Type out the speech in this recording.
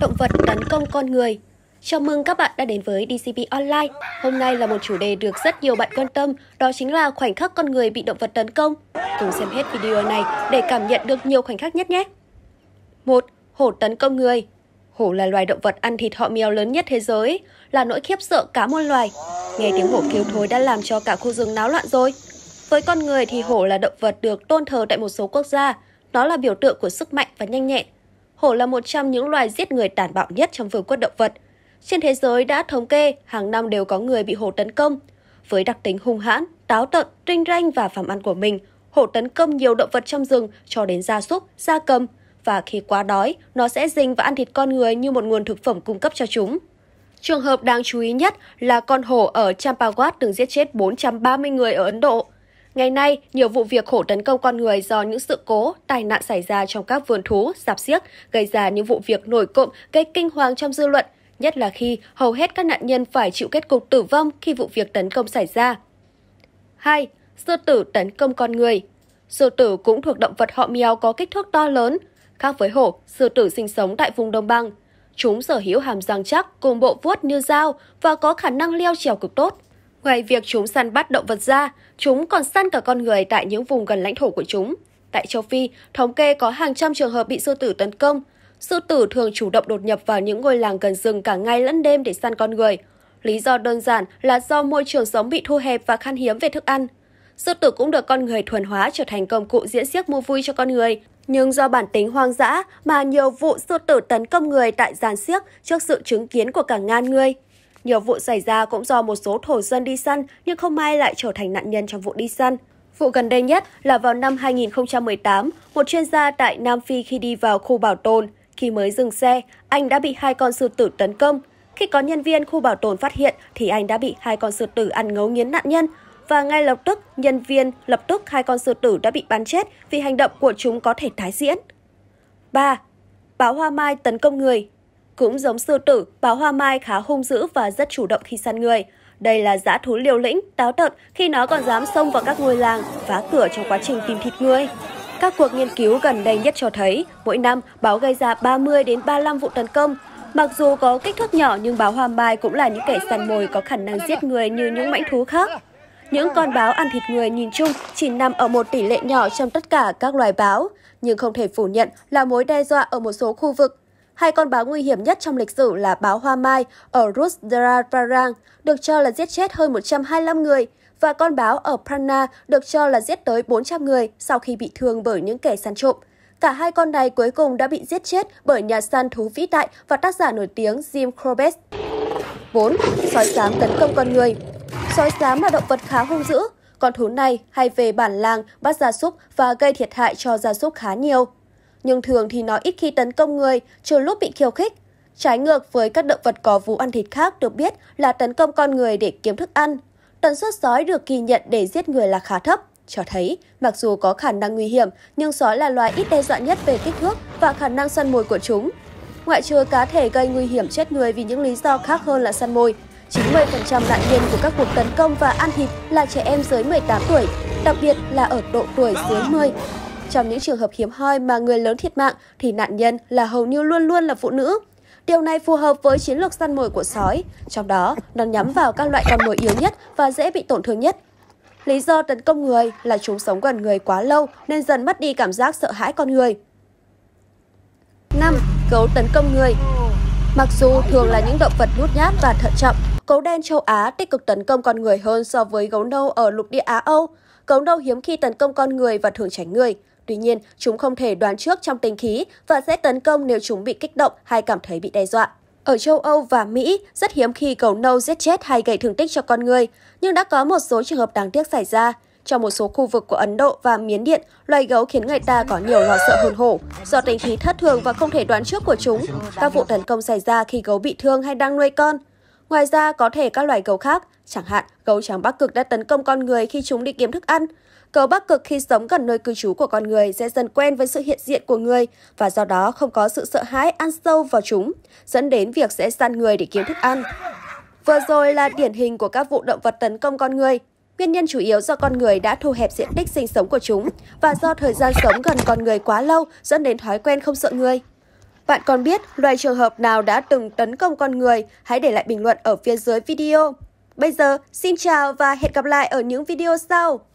động vật tấn công con người. Chào mừng các bạn đã đến với DCP Online. Hôm nay là một chủ đề được rất nhiều bạn quan tâm, đó chính là khoảnh khắc con người bị động vật tấn công. Cùng xem hết video này để cảm nhận được nhiều khoảnh khắc nhất nhé. 1. Hổ tấn công người Hổ là loài động vật ăn thịt họ mèo lớn nhất thế giới, là nỗi khiếp sợ cả muôn loài. Nghe tiếng hổ kêu thối đã làm cho cả khu rừng náo loạn rồi. Với con người thì hổ là động vật được tôn thờ tại một số quốc gia. Nó là biểu tượng của sức mạnh và nhanh nhẹn, hổ là một trong những loài giết người tàn bạo nhất trong vương quốc động vật. Trên thế giới đã thống kê, hàng năm đều có người bị hổ tấn công. Với đặc tính hung hãn, táo tợn, rinh ranh và phàm ăn của mình, hổ tấn công nhiều động vật trong rừng cho đến gia súc, gia cầm và khi quá đói, nó sẽ rình và ăn thịt con người như một nguồn thực phẩm cung cấp cho chúng. Trường hợp đáng chú ý nhất là con hổ ở Champawat từng giết chết 430 người ở Ấn Độ. Ngày nay, nhiều vụ việc khổ tấn công con người do những sự cố, tai nạn xảy ra trong các vườn thú, giạp xiếc gây ra những vụ việc nổi cộm gây kinh hoàng trong dư luận, nhất là khi hầu hết các nạn nhân phải chịu kết cục tử vong khi vụ việc tấn công xảy ra. 2. Sư tử tấn công con người Sư tử cũng thuộc động vật họ mèo có kích thước to lớn. Khác với hổ, sư tử sinh sống tại vùng đồng bằng. Chúng sở hữu hàm răng chắc cùng bộ vuốt như dao và có khả năng leo trèo cực tốt. Ngoài việc chúng săn bắt động vật ra, chúng còn săn cả con người tại những vùng gần lãnh thổ của chúng. Tại châu Phi, thống kê có hàng trăm trường hợp bị sư tử tấn công. Sư tử thường chủ động đột nhập vào những ngôi làng gần rừng cả ngày lẫn đêm để săn con người. Lý do đơn giản là do môi trường sống bị thu hẹp và khan hiếm về thức ăn. Sư tử cũng được con người thuần hóa trở thành công cụ diễn xiếc mua vui cho con người. Nhưng do bản tính hoang dã mà nhiều vụ sư tử tấn công người tại giàn xiếc trước sự chứng kiến của cả ngàn người. Nhiều vụ xảy ra cũng do một số thổ dân đi săn nhưng không may lại trở thành nạn nhân trong vụ đi săn. Vụ gần đây nhất là vào năm 2018, một chuyên gia tại Nam Phi khi đi vào khu bảo tồn. Khi mới dừng xe, anh đã bị hai con sư tử tấn công. Khi có nhân viên khu bảo tồn phát hiện thì anh đã bị hai con sư tử ăn ngấu nghiến nạn nhân và ngay lập tức nhân viên lập tức hai con sư tử đã bị bắn chết vì hành động của chúng có thể tái diễn. 3. Báo Hoa Mai tấn công người cũng giống sư tử, báo hoa mai khá hung dữ và rất chủ động khi săn người. Đây là dã thú liều lĩnh, táo tợn khi nó còn dám xông vào các ngôi làng, phá cửa trong quá trình tìm thịt người. Các cuộc nghiên cứu gần đây nhất cho thấy, mỗi năm báo gây ra 30 đến 35 vụ tấn công. Mặc dù có kích thước nhỏ nhưng báo hoa mai cũng là những kẻ săn mồi có khả năng giết người như những mãnh thú khác. Những con báo ăn thịt người nhìn chung chỉ nằm ở một tỷ lệ nhỏ trong tất cả các loài báo, nhưng không thể phủ nhận là mối đe dọa ở một số khu vực Hai con báo nguy hiểm nhất trong lịch sử là báo Hoa Mai ở Rudraparang được cho là giết chết hơn 125 người và con báo ở Prana được cho là giết tới 400 người sau khi bị thương bởi những kẻ săn trộm. Cả hai con này cuối cùng đã bị giết chết bởi nhà săn thú vĩ đại và tác giả nổi tiếng Jim Corbett. 4. Sói xám tấn công con người Sói xám là động vật khá hung dữ. Con thú này hay về bản làng, bắt gia súc và gây thiệt hại cho gia súc khá nhiều nhưng thường thì nó ít khi tấn công người, trừ lúc bị khiêu khích. Trái ngược với các động vật có vú ăn thịt khác được biết là tấn công con người để kiếm thức ăn. Tần suất sói được ghi nhận để giết người là khá thấp, cho thấy mặc dù có khả năng nguy hiểm nhưng sói là loài ít đe dọa nhất về kích thước và khả năng săn mồi của chúng. Ngoại trừ cá thể gây nguy hiểm chết người vì những lý do khác hơn là săn mồi, 90% nạn nhân của các cuộc tấn công và ăn thịt là trẻ em dưới 18 tuổi, đặc biệt là ở độ tuổi dưới 10 trong những trường hợp hiếm hoi mà người lớn thiệt mạng thì nạn nhân là hầu như luôn luôn là phụ nữ. Điều này phù hợp với chiến lược săn mồi của sói, trong đó nó nhắm vào các loại con mồi yếu nhất và dễ bị tổn thương nhất. Lý do tấn công người là chúng sống gần người quá lâu nên dần mất đi cảm giác sợ hãi con người. 5. Gấu tấn công người Mặc dù thường là những động vật nhút nhát và thận trọng, gấu đen châu Á tích cực tấn công con người hơn so với gấu nâu ở lục địa Á-Âu. Gấu nâu hiếm khi tấn công con người và thường tránh người. Tuy nhiên, chúng không thể đoán trước trong tình khí và sẽ tấn công nếu chúng bị kích động hay cảm thấy bị đe dọa. Ở châu Âu và Mỹ, rất hiếm khi cầu nâu giết chết hay gây thương tích cho con người, nhưng đã có một số trường hợp đáng tiếc xảy ra. Trong một số khu vực của Ấn Độ và Miến Điện, loài gấu khiến người ta có nhiều lo sợ hơn hổ. Do tình khí thất thường và không thể đoán trước của chúng, các vụ tấn công xảy ra khi gấu bị thương hay đang nuôi con – Ngoài ra, có thể các loài gấu khác, chẳng hạn gấu trắng Bắc Cực đã tấn công con người khi chúng đi kiếm thức ăn. Gấu Bắc Cực khi sống gần nơi cư trú của con người sẽ dần quen với sự hiện diện của người và do đó không có sự sợ hãi ăn sâu vào chúng, dẫn đến việc sẽ săn người để kiếm thức ăn. Vừa rồi là điển hình của các vụ động vật tấn công con người. Nguyên nhân chủ yếu do con người đã thu hẹp diện tích sinh sống của chúng và do thời gian sống gần con người quá lâu dẫn đến thói quen không sợ người. Bạn còn biết loài trường hợp nào đã từng tấn công con người? Hãy để lại bình luận ở phía dưới video. Bây giờ, xin chào và hẹn gặp lại ở những video sau.